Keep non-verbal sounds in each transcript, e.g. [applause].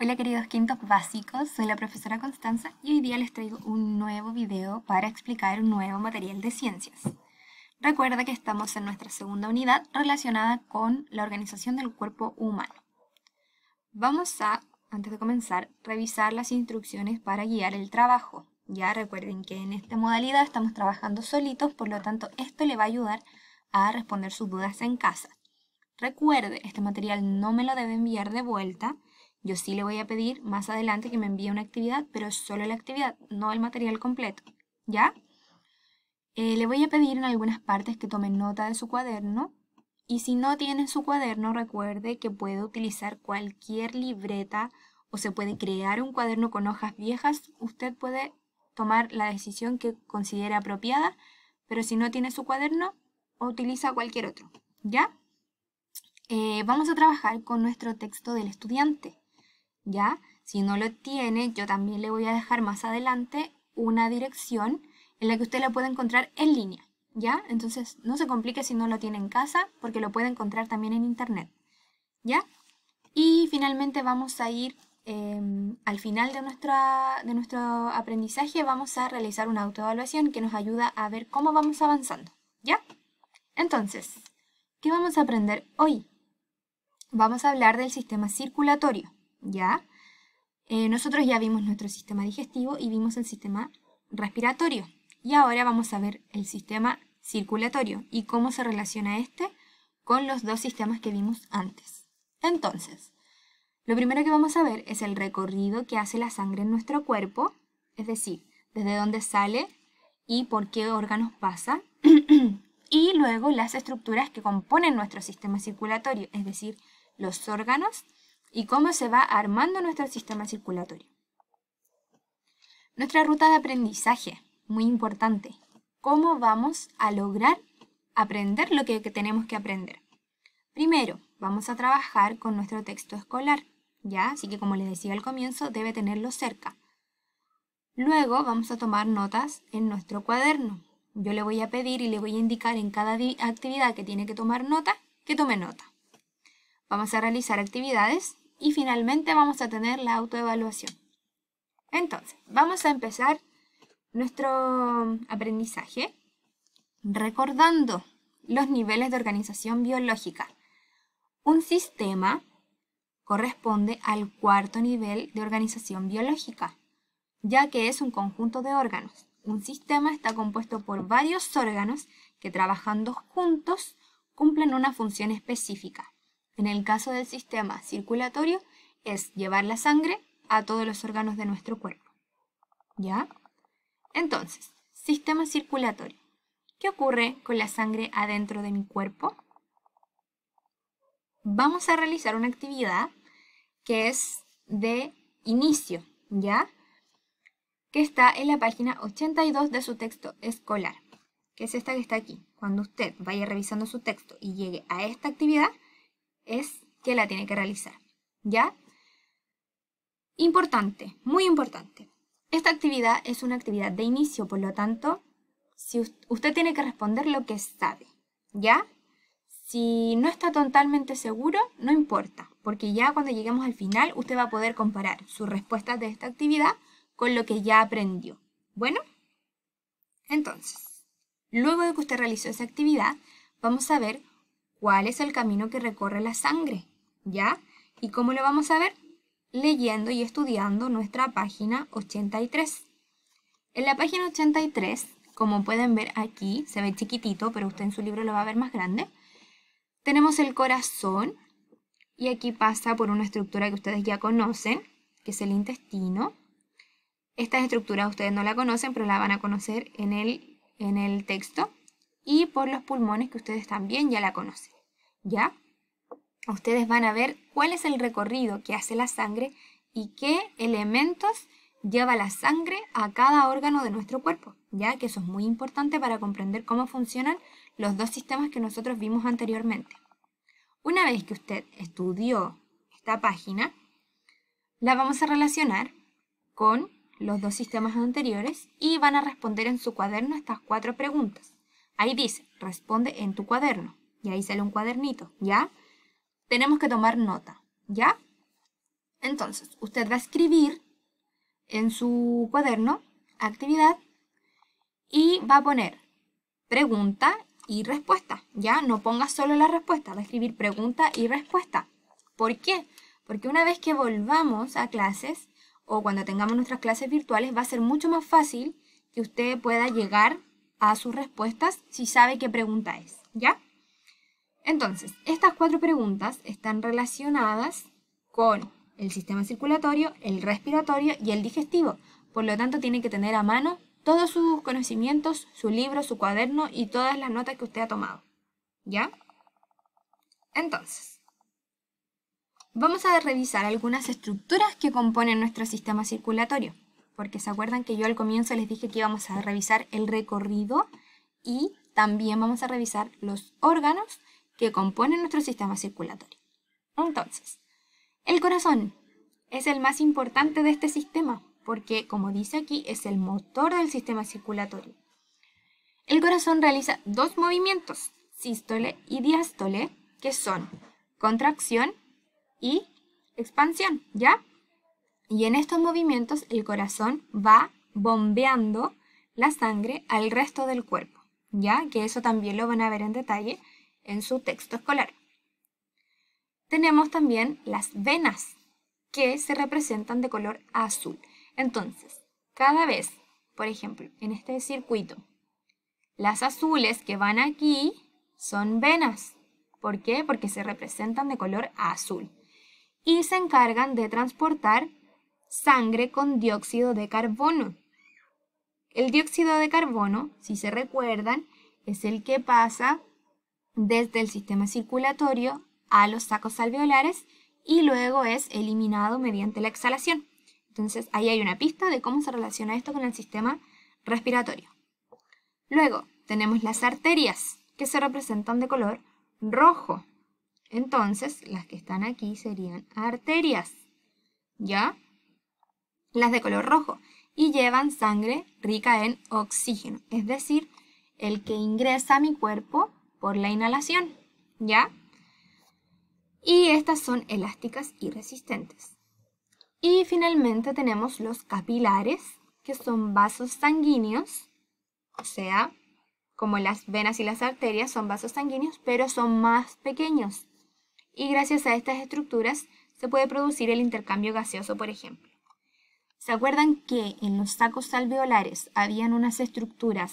Hola queridos quintos básicos, soy la profesora Constanza y hoy día les traigo un nuevo video para explicar un nuevo material de ciencias. Recuerda que estamos en nuestra segunda unidad relacionada con la organización del cuerpo humano. Vamos a, antes de comenzar, revisar las instrucciones para guiar el trabajo. Ya recuerden que en esta modalidad estamos trabajando solitos, por lo tanto esto le va a ayudar a responder sus dudas en casa. Recuerde, este material no me lo debe enviar de vuelta, yo sí le voy a pedir más adelante que me envíe una actividad, pero solo la actividad, no el material completo. ¿Ya? Eh, le voy a pedir en algunas partes que tome nota de su cuaderno. Y si no tiene su cuaderno, recuerde que puede utilizar cualquier libreta o se puede crear un cuaderno con hojas viejas. Usted puede tomar la decisión que considere apropiada, pero si no tiene su cuaderno, utiliza cualquier otro. ¿Ya? Eh, vamos a trabajar con nuestro texto del estudiante. ¿ya? Si no lo tiene, yo también le voy a dejar más adelante una dirección en la que usted la puede encontrar en línea, ¿ya? Entonces no se complique si no lo tiene en casa, porque lo puede encontrar también en internet, ¿ya? Y finalmente vamos a ir em, al final de, de nuestro aprendizaje, vamos a realizar una autoevaluación que nos ayuda a ver cómo vamos avanzando, ¿ya? Entonces, ¿qué vamos a aprender hoy? Vamos a hablar del sistema circulatorio. ¿ya? Eh, nosotros ya vimos nuestro sistema digestivo y vimos el sistema respiratorio. Y ahora vamos a ver el sistema circulatorio y cómo se relaciona este con los dos sistemas que vimos antes. Entonces, lo primero que vamos a ver es el recorrido que hace la sangre en nuestro cuerpo, es decir, desde dónde sale y por qué órganos pasa, [clears throat] y luego las estructuras que componen nuestro sistema circulatorio, es decir, los órganos y cómo se va armando nuestro sistema circulatorio. Nuestra ruta de aprendizaje, muy importante. ¿Cómo vamos a lograr aprender lo que tenemos que aprender? Primero, vamos a trabajar con nuestro texto escolar, ¿ya? Así que como les decía al comienzo, debe tenerlo cerca. Luego vamos a tomar notas en nuestro cuaderno. Yo le voy a pedir y le voy a indicar en cada actividad que tiene que tomar nota, que tome nota. Vamos a realizar actividades y finalmente vamos a tener la autoevaluación. Entonces, vamos a empezar nuestro aprendizaje recordando los niveles de organización biológica. Un sistema corresponde al cuarto nivel de organización biológica, ya que es un conjunto de órganos. Un sistema está compuesto por varios órganos que trabajando juntos cumplen una función específica. En el caso del sistema circulatorio, es llevar la sangre a todos los órganos de nuestro cuerpo. ¿Ya? Entonces, sistema circulatorio. ¿Qué ocurre con la sangre adentro de mi cuerpo? Vamos a realizar una actividad que es de inicio, ¿ya? Que está en la página 82 de su texto escolar, que es esta que está aquí. Cuando usted vaya revisando su texto y llegue a esta actividad, es que la tiene que realizar. ¿Ya? Importante, muy importante. Esta actividad es una actividad de inicio, por lo tanto, si usted tiene que responder lo que sabe, ¿ya? Si no está totalmente seguro, no importa, porque ya cuando lleguemos al final, usted va a poder comparar sus respuestas de esta actividad con lo que ya aprendió. Bueno, entonces, luego de que usted realizó esa actividad, vamos a ver cuál es el camino que recorre la sangre, ¿ya? ¿Y cómo lo vamos a ver? Leyendo y estudiando nuestra página 83. En la página 83, como pueden ver aquí, se ve chiquitito, pero usted en su libro lo va a ver más grande, tenemos el corazón, y aquí pasa por una estructura que ustedes ya conocen, que es el intestino. Esta estructura ustedes no la conocen, pero la van a conocer en el, en el texto. Y por los pulmones que ustedes también ya la conocen. ¿ya? Ustedes van a ver cuál es el recorrido que hace la sangre y qué elementos lleva la sangre a cada órgano de nuestro cuerpo, ya que eso es muy importante para comprender cómo funcionan los dos sistemas que nosotros vimos anteriormente. Una vez que usted estudió esta página, la vamos a relacionar con los dos sistemas anteriores y van a responder en su cuaderno estas cuatro preguntas. Ahí dice, responde en tu cuaderno. Y ahí sale un cuadernito, ¿ya? Tenemos que tomar nota, ¿ya? Entonces, usted va a escribir en su cuaderno actividad y va a poner pregunta y respuesta, ¿ya? No ponga solo la respuesta, va a escribir pregunta y respuesta. ¿Por qué? Porque una vez que volvamos a clases o cuando tengamos nuestras clases virtuales va a ser mucho más fácil que usted pueda llegar a sus respuestas si sabe qué pregunta es, ¿ya? Entonces, estas cuatro preguntas están relacionadas con el sistema circulatorio, el respiratorio y el digestivo. Por lo tanto, tiene que tener a mano todos sus conocimientos, su libro, su cuaderno y todas las notas que usted ha tomado. ¿Ya? Entonces, vamos a revisar algunas estructuras que componen nuestro sistema circulatorio. Porque se acuerdan que yo al comienzo les dije que íbamos a revisar el recorrido y también vamos a revisar los órganos que componen nuestro sistema circulatorio. Entonces, el corazón es el más importante de este sistema porque, como dice aquí, es el motor del sistema circulatorio. El corazón realiza dos movimientos, sístole y diástole, que son contracción y expansión, ¿ya? Y en estos movimientos el corazón va bombeando la sangre al resto del cuerpo, ¿ya? Que eso también lo van a ver en detalle en su texto escolar. Tenemos también las venas, que se representan de color azul. Entonces, cada vez, por ejemplo, en este circuito, las azules que van aquí son venas. ¿Por qué? Porque se representan de color azul. Y se encargan de transportar sangre con dióxido de carbono. El dióxido de carbono, si se recuerdan, es el que pasa desde el sistema circulatorio a los sacos alveolares y luego es eliminado mediante la exhalación. Entonces ahí hay una pista de cómo se relaciona esto con el sistema respiratorio. Luego tenemos las arterias que se representan de color rojo. Entonces las que están aquí serían arterias, ¿ya? Las de color rojo y llevan sangre rica en oxígeno, es decir, el que ingresa a mi cuerpo por la inhalación, ¿ya? Y estas son elásticas y resistentes. Y finalmente tenemos los capilares, que son vasos sanguíneos, o sea, como las venas y las arterias son vasos sanguíneos, pero son más pequeños. Y gracias a estas estructuras se puede producir el intercambio gaseoso, por ejemplo. ¿Se acuerdan que en los sacos alveolares habían unas estructuras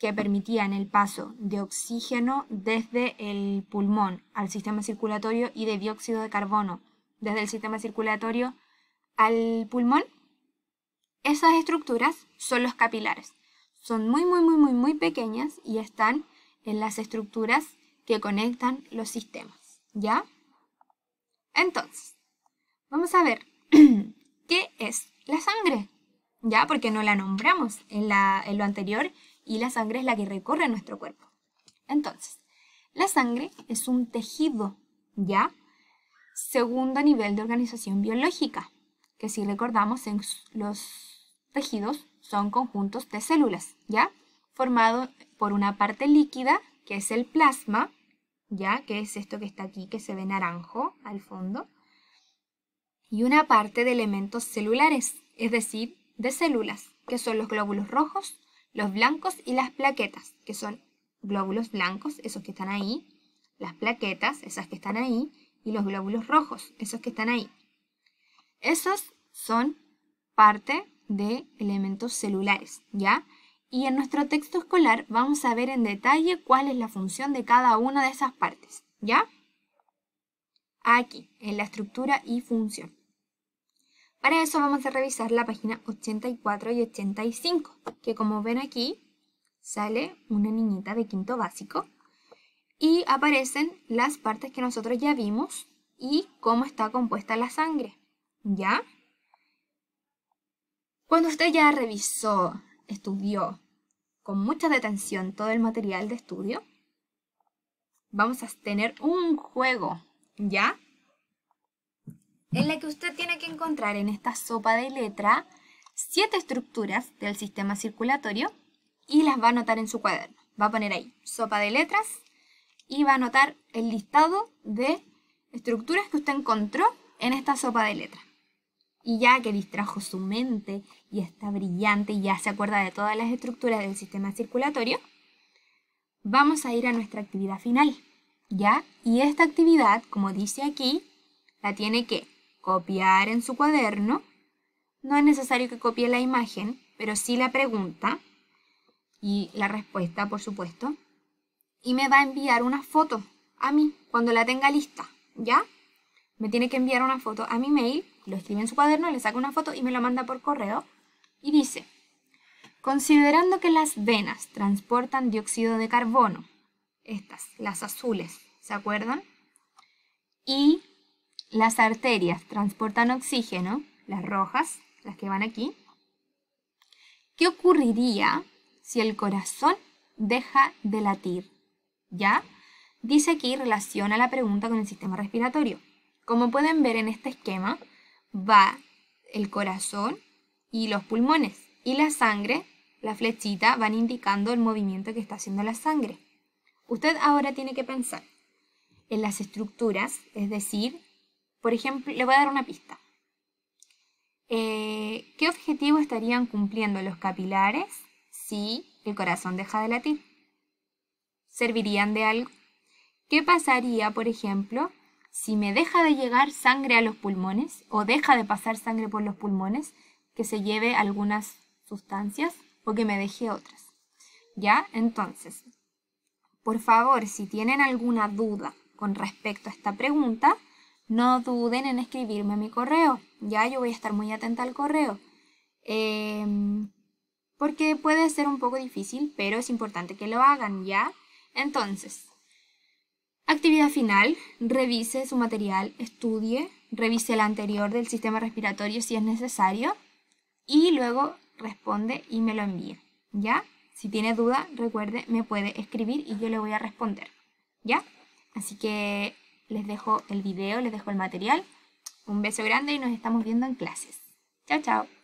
que permitían el paso de oxígeno desde el pulmón al sistema circulatorio y de dióxido de carbono desde el sistema circulatorio al pulmón. Esas estructuras son los capilares. Son muy, muy, muy, muy, muy pequeñas y están en las estructuras que conectan los sistemas. ¿Ya? Entonces, vamos a ver [clears throat] qué es la sangre. ¿Ya? Porque no la nombramos en, en lo anterior y la sangre es la que recorre nuestro cuerpo. Entonces, la sangre es un tejido, ¿ya? Segundo nivel de organización biológica, que si recordamos en los tejidos son conjuntos de células, ¿ya? Formado por una parte líquida, que es el plasma, ¿ya? Que es esto que está aquí, que se ve naranjo al fondo, y una parte de elementos celulares, es decir, de células, que son los glóbulos rojos, los blancos y las plaquetas, que son glóbulos blancos, esos que están ahí, las plaquetas, esas que están ahí, y los glóbulos rojos, esos que están ahí. Esos son parte de elementos celulares, ¿ya? Y en nuestro texto escolar vamos a ver en detalle cuál es la función de cada una de esas partes, ¿ya? Aquí, en la estructura y función. Para eso vamos a revisar la página 84 y 85, que como ven aquí, sale una niñita de quinto básico y aparecen las partes que nosotros ya vimos y cómo está compuesta la sangre, ¿ya? Cuando usted ya revisó, estudió con mucha detención todo el material de estudio, vamos a tener un juego, ¿ya? en la que usted tiene que encontrar en esta sopa de letra siete estructuras del sistema circulatorio y las va a anotar en su cuaderno. Va a poner ahí sopa de letras y va a anotar el listado de estructuras que usted encontró en esta sopa de letras. Y ya que distrajo su mente y está brillante y ya se acuerda de todas las estructuras del sistema circulatorio, vamos a ir a nuestra actividad final. ¿Ya? Y esta actividad, como dice aquí, la tiene que copiar en su cuaderno. No es necesario que copie la imagen, pero sí la pregunta y la respuesta, por supuesto. Y me va a enviar una foto a mí cuando la tenga lista, ¿ya? Me tiene que enviar una foto a mi mail, lo escribe en su cuaderno, le saca una foto y me lo manda por correo. Y dice, considerando que las venas transportan dióxido de carbono, estas, las azules, ¿se acuerdan? Y las arterias transportan oxígeno, las rojas, las que van aquí. ¿Qué ocurriría si el corazón deja de latir? ¿Ya? Dice aquí, relaciona la pregunta con el sistema respiratorio. Como pueden ver en este esquema, va el corazón y los pulmones. Y la sangre, la flechita, van indicando el movimiento que está haciendo la sangre. Usted ahora tiene que pensar en las estructuras, es decir, por ejemplo, le voy a dar una pista. Eh, ¿Qué objetivo estarían cumpliendo los capilares si el corazón deja de latir? ¿Servirían de algo? ¿Qué pasaría, por ejemplo, si me deja de llegar sangre a los pulmones o deja de pasar sangre por los pulmones, que se lleve algunas sustancias o que me deje otras? ¿Ya? Entonces, por favor, si tienen alguna duda con respecto a esta pregunta, no duden en escribirme a mi correo. Ya yo voy a estar muy atenta al correo. Em, porque puede ser un poco difícil, pero es importante que lo hagan, ¿ya? Entonces, actividad final, revise su material, estudie, revise el anterior del sistema respiratorio si es necesario y luego responde y me lo envía, ¿ya? Si tiene duda, recuerde, me puede escribir y yo le voy a responder, ¿ya? Así que les dejo el video, les dejo el material. Un beso grande y nos estamos viendo en clases. Chao, chao.